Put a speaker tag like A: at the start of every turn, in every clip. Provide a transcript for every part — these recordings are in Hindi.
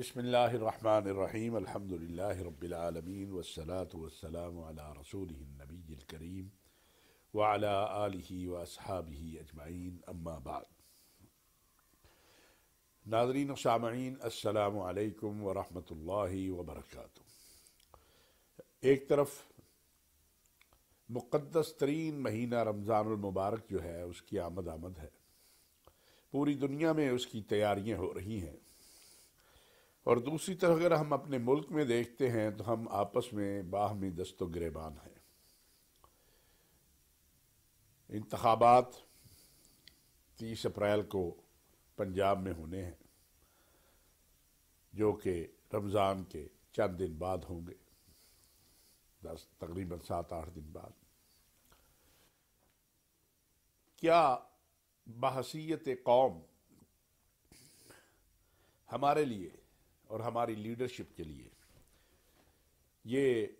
A: बसमीम अल्हम्दुलिल्लाह रब्बिलआलमीन वसलात वसलाम अला रसूल नबील करीम व अला आलिहि अजमाइन अम्माबाद नाजरीन सामीन अस्सलाम वालेकुम व एक तरफ मुकदस तरीन महीना रमज़ानमबारक जो है उसकी आमद आमद है पूरी दुनिया में उसकी तैयारियाँ हो रही हैं और दूसरी तरफ अगर हम अपने मुल्क में देखते हैं तो हम आपस में बाहमी दस्तो गिरबान हैं इंतबात तीस अप्रैल को पंजाब में होने हैं जो कि रमज़ान के चंद दिन बाद होंगे दस तकरीबन सात आठ दिन बाद क्या बहसीत कौम हमारे लिए और हमारी लीडरशिप के लिए ये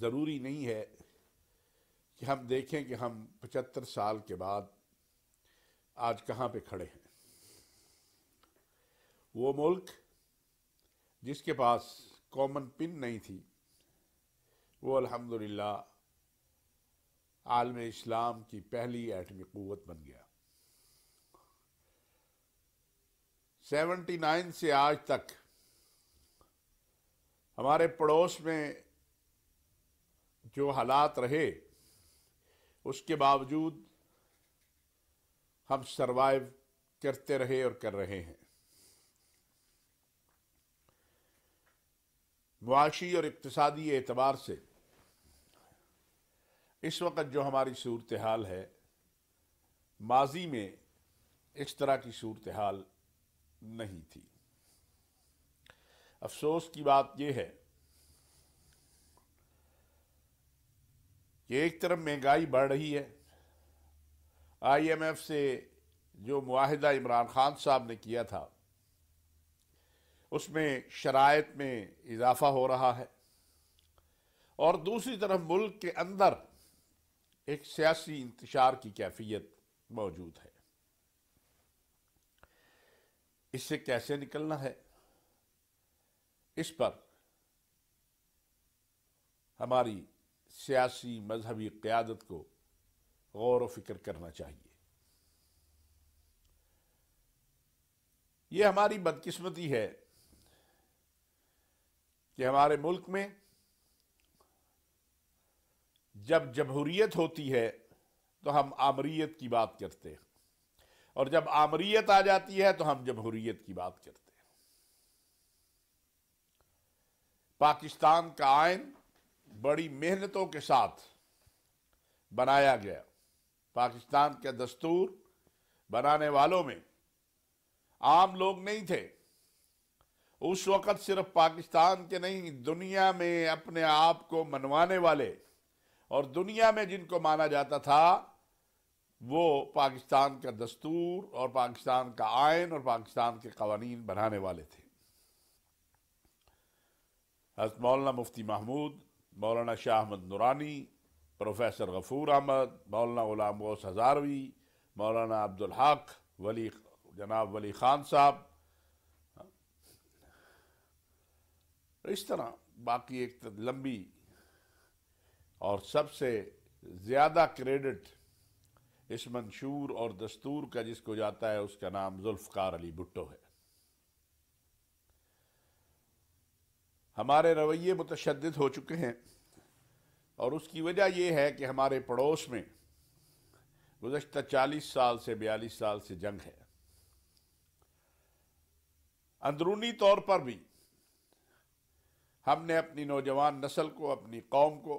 A: ज़रूरी नहीं है कि हम देखें कि हम पचहत्तर साल के बाद आज कहाँ पे खड़े हैं वो मुल्क जिसके पास कॉमन पिन नहीं थी वो अल्हम्दुलिल्लाह आलम इस्लाम की पहली एटमी क़वत बन गया 79 से आज तक हमारे पड़ोस में जो हालात रहे उसके बावजूद हम सरवाइव करते रहे और कर रहे हैं मुआशी और इकतदी एतबार से इस वक्त जो हमारी सूरत हाल है माजी में इस तरह की सूरत हाल नहीं थी अफसोस की बात यह है कि एक तरफ महंगाई बढ़ रही है आईएमएफ से जो माहिदा इमरान खान साहब ने किया था उसमें शरात में इजाफा हो रहा है और दूसरी तरफ मुल्क के अंदर एक सियासी इंतजार की कैफियत मौजूद है इससे कैसे निकलना है इस पर हमारी सियासी मजहबी क़्यादत को गौर व फिक्र करना चाहिए ये हमारी बदकिस्मती है कि हमारे मुल्क में जब जमहूरियत होती है तो हम आमरीत की बात करते हैं और जब आमरीत आ जाती है तो हम जमहूरीत की बात करते हैं पाकिस्तान का आयन बड़ी मेहनतों के साथ बनाया गया पाकिस्तान के दस्तूर बनाने वालों में आम लोग नहीं थे उस वक़्त सिर्फ पाकिस्तान के नहीं दुनिया में अपने आप को मनवाने वाले और दुनिया में जिनको माना जाता था वो पाकिस्तान का दस्तूर और पाकिस्तान का आयन और पाकिस्तान के कवानीन बनाने वाले थे हजरत मौलाना मुफ्ती महमूद मौलाना शाह अहमद नूरानी प्रोफेसर गफूर अहमद मौलाना गुलाम गौस हज़ारवी मौलाना अब्दुल हक वली जनाब वली ख़ान साहब इस तरह बाकी एक तो लंबी और सबसे ज़्यादा क्रेडिट इस मंशूर और दस्तूर का जिसको जाता है उसका नाम जुल्फकार अली भुट्टो है हमारे रवैये मुतशद हो चुके हैं और उसकी वजह यह है कि हमारे पड़ोस में गुजशत चालीस साल से बयालीस साल से जंग है अंदरूनी तौर पर भी हमने अपनी नौजवान नस्ल को अपनी कौम को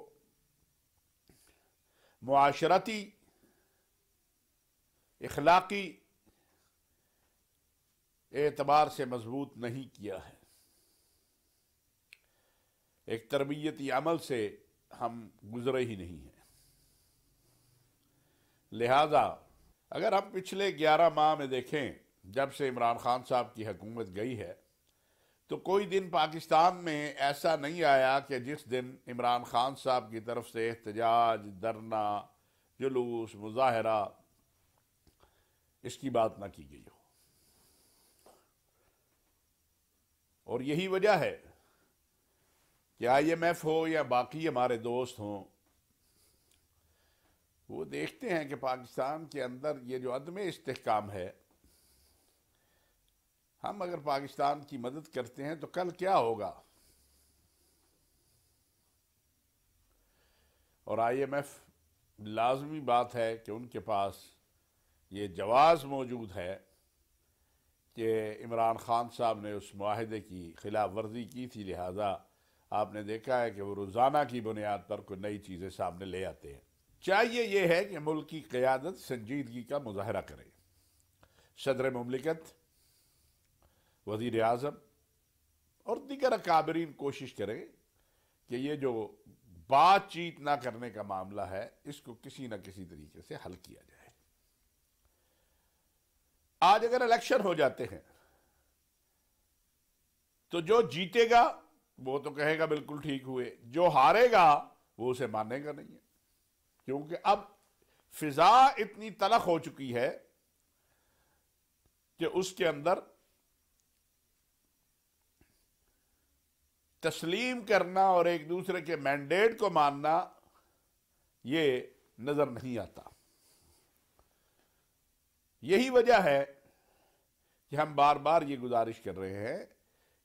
A: माशरती इखलाकी एतबार से मजबूत नहीं किया है एक तरबियती अमल से हम गुजरे ही नहीं हैं लिहाजा अगर हम पिछले 11 माह में देखें जब से इमरान खान साहब की हकूमत गई है तो कोई दिन पाकिस्तान में ऐसा नहीं आया कि जिस दिन इमरान खान साहब की तरफ से एहतजाज धरना जुलूस मुजाहरा इसकी बात ना की गई हो और यही वजह है कि आईएमएफ हो या बाकी हमारे दोस्त हों वो देखते हैं कि पाकिस्तान के अंदर ये जो अदम इस्तेकाम है हम अगर पाकिस्तान की मदद करते हैं तो कल क्या होगा और आईएमएफ लाजमी बात है कि उनके पास ये जवाज़ मौजूद है कि इमरान ख़ान साहब ने उस माहदे की खिलाफ वर्जी की थी लिहाजा आपने देखा है कि वो रोज़ाना की बुनियाद पर कोई नई चीज़ें सामने ले आते हैं चाहिए यह है कि मुल्क की क़्यादत संजीदगी का मुजाहरा करे सदर ममलिकत वजीर अजम और दीगर अकाबरीन कोशिश करें कि ये जो बातचीत ना करने का मामला है इसको किसी न किसी तरीके से हल किया जाए आज अगर इलेक्शन हो जाते हैं तो जो जीतेगा वो तो कहेगा बिल्कुल ठीक हुए जो हारेगा वो उसे मानेगा नहीं है क्योंकि अब फिजा इतनी तलख हो चुकी है कि उसके अंदर तस्लीम करना और एक दूसरे के मैंडेट को मानना ये नजर नहीं आता यही वजह है कि हम बार बार ये गुजारिश कर रहे हैं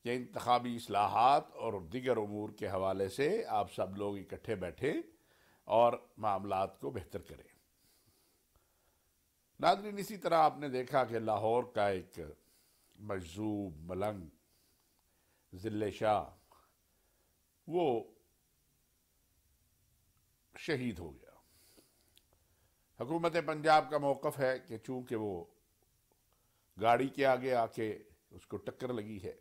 A: कि इंतबी असलाहत और दिगर अमूर के हवाले से आप सब लोग इकट्ठे बैठें और मामला को बेहतर करें नादरीन इसी तरह आपने देखा कि लाहौर का एक मजूब मलंग जिले शाह वो शहीद हो गया हुकूमत पंजाब का मौक़ है कि चूँकि वो गाड़ी के आगे आके उसको टक्कर लगी है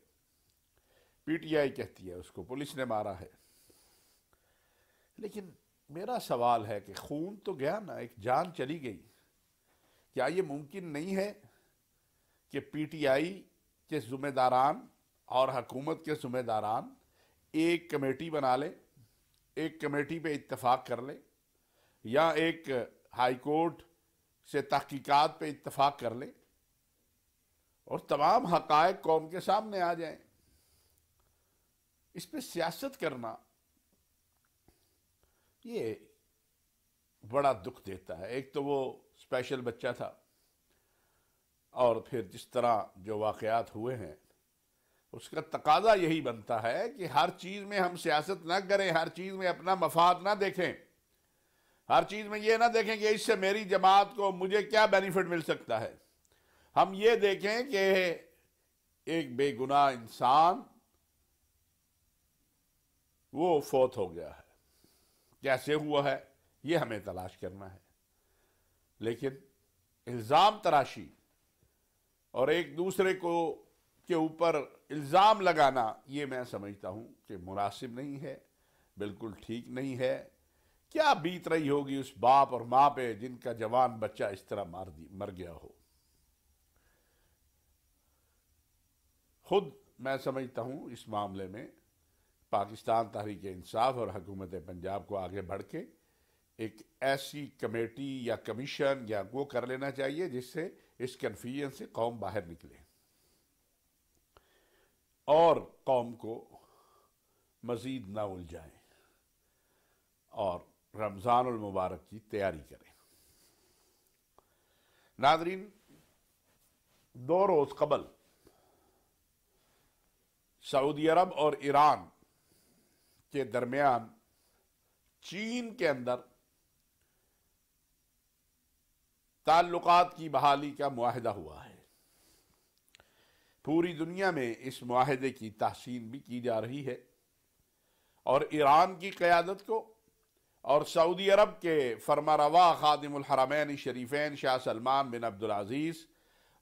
A: पीटीआई कहती है उसको पुलिस ने मारा है लेकिन मेरा सवाल है कि खून तो गया ना एक जान चली गई क्या ये मुमकिन नहीं है कि पीटीआई के जुम्मेदारान और हकूमत के जुम्मेदारान एक कमेटी बना ले एक कमेटी पे इतफाक़ कर ले या एक हाई कोर्ट से तहकीकात पे इतफाक़ कर ले और तमाम हकायक कौम के सामने आ जाएं इस पर सियासत करना ये बड़ा दुख देता है एक तो वो स्पेशल बच्चा था और फिर जिस तरह जो वाकयात हुए हैं उसका तकाजा यही बनता है कि हर चीज़ में हम सियासत ना करें हर चीज़ में अपना मफाद ना देखें हर चीज़ में ये ना देखें कि इससे मेरी जमात को मुझे क्या बेनिफिट मिल सकता है हम ये देखें कि एक बेगुनाह इंसान वो फोत हो गया है कैसे हुआ है ये हमें तलाश करना है लेकिन इल्ज़ाम तराशी और एक दूसरे को के ऊपर इल्ज़ाम लगाना ये मैं समझता हूँ कि मुनासिब नहीं है बिल्कुल ठीक नहीं है क्या बीत रही होगी उस बाप और माँ पे जिनका जवान बच्चा इस तरह मार दी मर गया हो खुद मैं समझता हूँ इस मामले में पाकिस्तान तहरीक इंसाफ और हकूमत पंजाब को आगे बढ़ के एक ऐसी कमेटी या कमीशन या वो कर लेना चाहिए जिससे इस कन्फ्यूजन से कौम बाहर निकले और कौम को मज़ीद ना उलझाएं और रमज़ान मुबारक की तैयारी करें नादरीन दो रोज़ कबल सऊदी अरब और ईरान के दरमियान चीन के अंदर ताल्लुकात की बहाली का माहदा हुआ है पूरी दुनिया में इस माहदे की तहसीन भी की जा रही है और ईरान की क़्यादत को और सऊदी अरब के फरमारवा हरामैन शरीफ़ैन शाह सलमान बिन अब्दुल अज़ीज़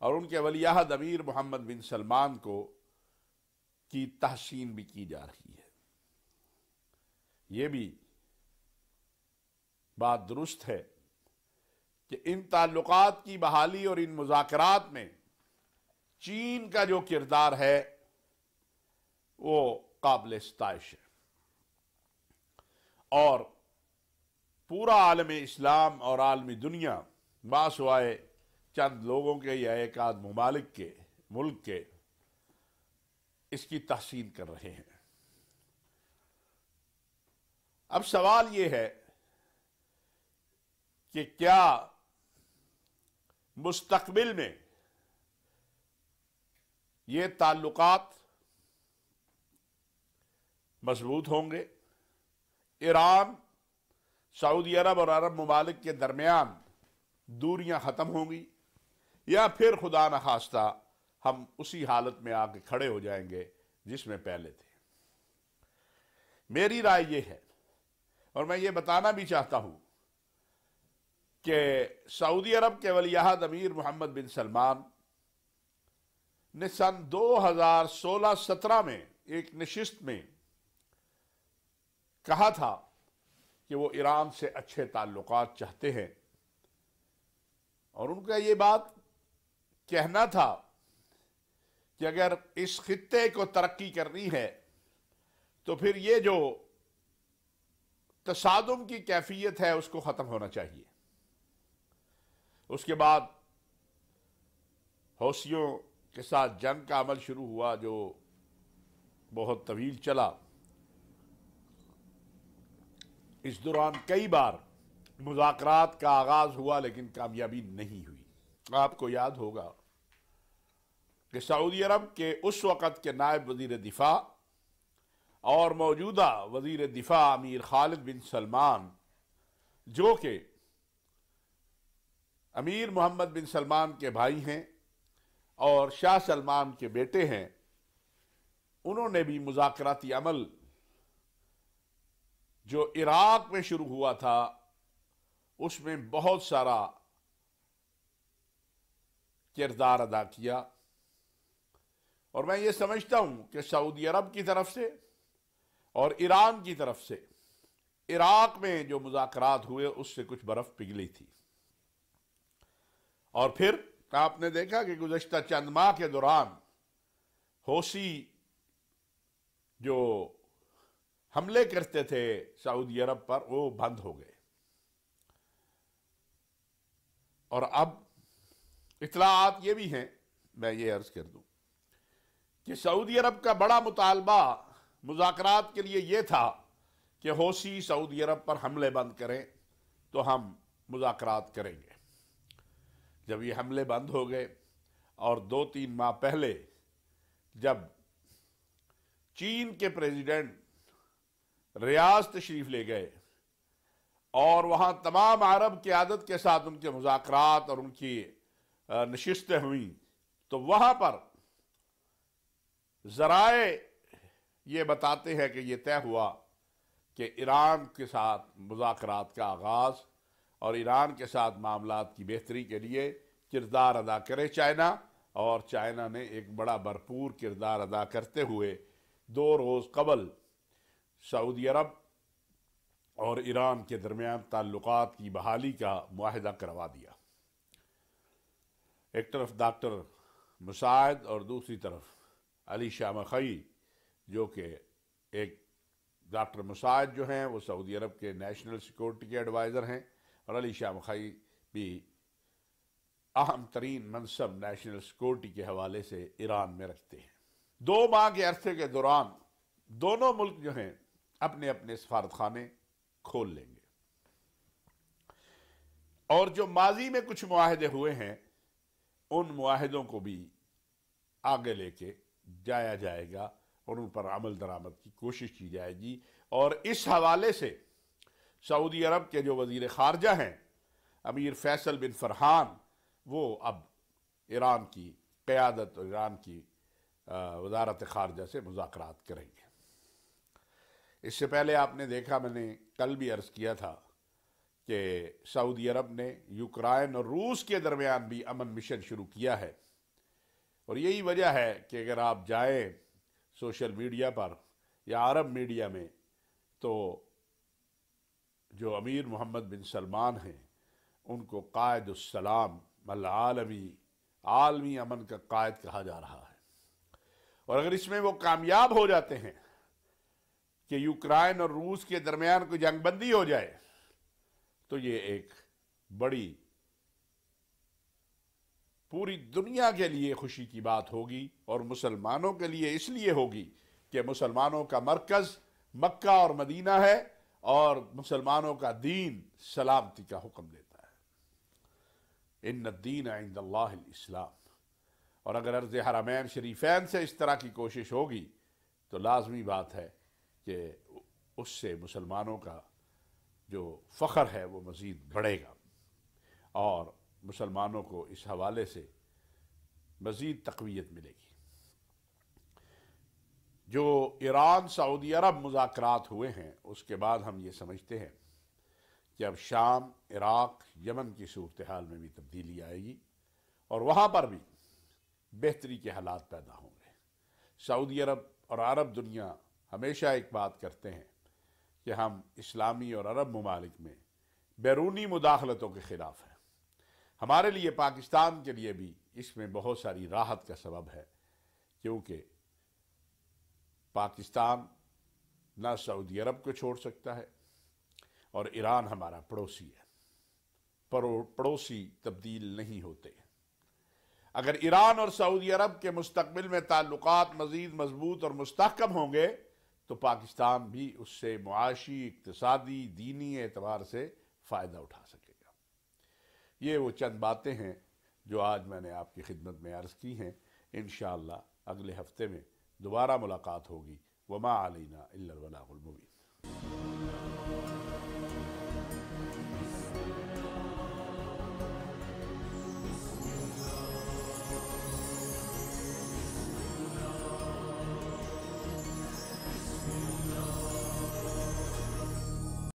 A: और उनके वलियाहद अमीर मोहम्मद बिन सलमान को की तहसीन भी की जा रही है ये भी बात दुरुस्त है कि इन ताल्लुकात की बहाली और इन मुजाकरात में चीन का जो किरदार है वो काबिल स्ताइश है और पूरा आलम इस्लाम और आलमी दुनिया बास हुआ चंद लोगों के या एक आध ममालिक के मुल्क के इसकी तहसीन कर रहे हैं अब सवाल यह है कि क्या मुस्तकबिल में ये ताल्लुकात मजबूत होंगे ईरान सऊदी अरब और अरब ममालिक के दरमियान दूरियां ख़त्म होंगी या फिर खुदा न खास्ता हम उसी हालत में आके खड़े हो जाएंगे जिसमें पहले थे मेरी राय यह है और मैं ये बताना भी चाहता हूं कि सऊदी अरब के वलियाद अमीर मोहम्मद बिन सलमान ने सन 2016-17 में एक नशिस्त में कहा था कि वो ईरान से अच्छे ताल्लुक चाहते हैं और उनका ये बात कहना था कि अगर इस खत्े को तरक्की करनी है तो फिर ये जो तसादम की कैफियत है उसको ख़त्म होना चाहिए उसके बाद हौसियों के साथ जंग का अमल शुरू हुआ जो बहुत तवील चला इस दौरान कई बार मुजाकरात का आगाज़ हुआ लेकिन कामयाबी नहीं हुई आपको याद होगा कि सऊदी अरब के उस वक़्त के नायब वज़ी दिफ़ा और मौजूदा वज़ी दिफ़ा अमीर खालिद बिन सलमान जो कि अमीर मोहम्मद बिन सलमान के भाई हैं और शाह सलमान के बेटे हैं उन्होंने भी मुजाकराती अमल जो इराक़ में शुरू हुआ था उसमें बहुत सारा किरदार अदा किया और मैं ये समझता हूं कि सऊदी अरब की तरफ से और ईरान की तरफ से इराक में जो मुजाकरात हुए उससे कुछ बर्फ पिघली थी और फिर आपने देखा कि गुजशत चंद माह के दौरान होसी जो हमले करते थे सऊदी अरब पर वो बंद हो गए और अब इतलात ये भी हैं मैं ये अर्ज कर दूं कि सऊदी अरब का बड़ा मुतालबा मुजात के लिए ये था कि होशी सऊदी अरब पर हमले बंद करें तो हम मुजात करेंगे जब ये हमले बंद हो गए और दो तीन माह पहले जब चीन के प्रेसिडेंट रियाज तशरीफ ले गए और वहाँ तमाम अरब की आदत के साथ उनके मुजात और उनकी नशस्तें हुई तो वहाँ पर जराए ये बताते हैं कि ये तय हुआ कि ईरान के साथ मुजाकर का आगाज़ और ईरान के साथ मामला की बेहतरी के लिए किरदार अदा करे चाइना और चाइना ने एक बड़ा भरपूर किरदार अदा करते हुए दो रोज़ कबल सऊदी अरब और ईरान के दरमियान ताल्लुक की बहाली का माहदा करवा दिया एक तरफ डॉक्टर मुसाद और दूसरी तरफ अली शाह मखई जो कि एक डॉक्टर मुसाद जो हैं वो सऊदी अरब के नेशनल सिक्योरिटी के एडवाइज़र हैं और अली शाह मखई भी अहम तरीन मनसब नेशनल सिक्योरिटी के हवाले से ईरान में रखते हैं दो माह के अरसे के दौरान दोनों मुल्क जो हैं अपने अपने सफारतखाने खोल लेंगे और जो माजी में कुछ माहदे हुए हैं उन माहदों को भी आगे लेके जाया जाएगा और उन पर अमल दरामद की कोशिश की जाएगी और इस हवाले से सऊदी अरब के जो वजीर ख़ारजा हैं अमीर फैसल बिन फरहान वो अब ईरान की क़्यादत और ईरान की वजारत ख़ारजा से मुजात करेंगे इससे पहले आपने देखा मैंने कल भी अर्ज़ किया था कि सऊदी अरब ने यूक्रेन और रूस के दरमियान भी अमन मिशन शुरू किया है और यही वजह है कि अगर आप जाएं सोशल मीडिया पर या अरब मीडिया में तो जो अमीर मोहम्मद बिन सलमान हैं उनको मल आलमी आलमी अमन का कायद कहा जा रहा है और अगर इसमें वो कामयाब हो जाते हैं कि यूक्रेन और रूस के दरमियान कोई जंगबंदी हो जाए तो ये एक बड़ी पूरी दुनिया के लिए खुशी की बात होगी और मुसलमानों के लिए इसलिए होगी कि मुसलमानों का मरकज़ मक्का और मदीना है और मुसलमानों का दीन सलामती का हुक्म देता है इन दीन इस्लाम और अगर अर्ज हरामैन शरीफैन से इस तरह की कोशिश होगी तो लाजमी बात है कि उससे मुसलमानों का जो फ़ख्र है वो मज़ीद बढ़ेगा और मुसलमानों को इस हवाले से मज़ीद तकवीत मिलेगी जो ईरान सऊदी अरब मुजाकर हुए हैं उसके बाद हम ये समझते हैं कि अब शाम इराक़ यमन की सूरत हाल में भी तब्दीली आएगी और वहाँ पर भी बेहतरी के हालात पैदा होंगे सऊदी अरब और अरब दुनिया हमेशा एक बात करते हैं कि हम इस्लामी और अरब ममालिक में बैरूनी मुदाखलतों के ख़िलाफ़ हैं हमारे लिए पाकिस्तान के लिए भी इसमें बहुत सारी राहत का सबब है क्योंकि पाकिस्तान ना सऊदी अरब को छोड़ सकता है और ईरान हमारा पड़ोसी है पड़ोसी तब्दील नहीं होते अगर ईरान और सऊदी अरब के मुस्तबिल में ताल्लुक मज़ीद मजबूत और मुस्तकम होंगे तो पाकिस्तान भी उससे मुआशी इकतदी दीनी एतबार से फ़ायदा उठा सके ये वो चंद बातें हैं जो आज मैंने आपकी खिदमत में अर्ज़ की हैं इन अगले हफ्ते में दोबारा मुलाकात होगी वमा आलिना अल्लाबलामुबीन